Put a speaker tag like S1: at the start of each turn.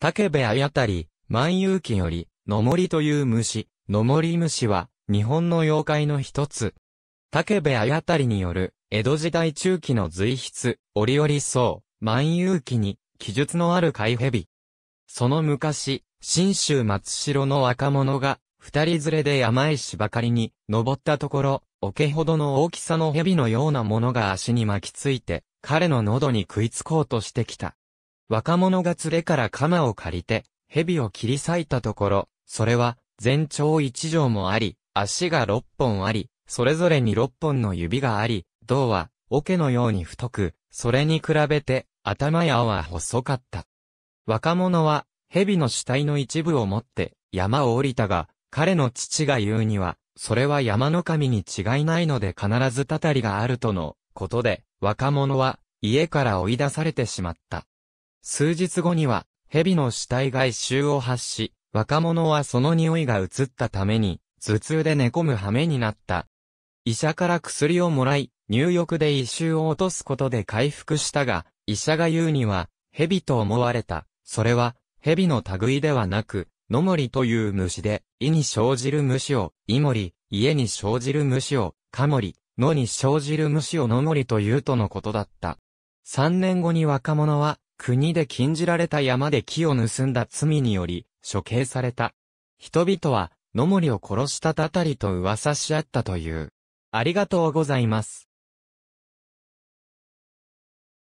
S1: 竹部あたり、
S2: 万有期より、のもりという虫、のもり虫は、日本の妖怪の一つ。竹部あたりによる、江戸時代中期の随筆、折々そう、万有期に、記述のある海蛇。その昔、新州松城の若者が、二人連れで山石ばかりに、登ったところ、桶ほどの大きさの蛇のようなものが足に巻きついて、彼の喉に食いつこうとしてきた。若者が連れから鎌を借りて、蛇を切り裂いたところ、それは、全長一畳もあり、足が六本あり、それぞれに六本の指があり、胴は、桶のように太く、それに比べて、頭や尾は細かった。若者は、蛇の死体の一部を持って、山を降りたが、彼の父が言うには、それは山の神に違いないので必ずたたりがあるとの、ことで、若者は、家から追い出されてしまった。数日後には、蛇の死体が一周を発し、若者はその匂いが移ったために、頭痛で寝込む羽目になった。医者から薬をもらい、入浴で異臭を落とすことで回復したが、医者が言うには、蛇と思われた。それは、蛇の類ではなく、野りという虫で、意に生じる虫を、イモリ、家に生じる虫を、カモリ、野に生じる虫をもりというとのことだった。三年後に若者は、国で禁じられた山で木を盗んだ罪により、処刑された。人々は、野森を殺したたたりと噂し合った
S1: という。ありがとうございます。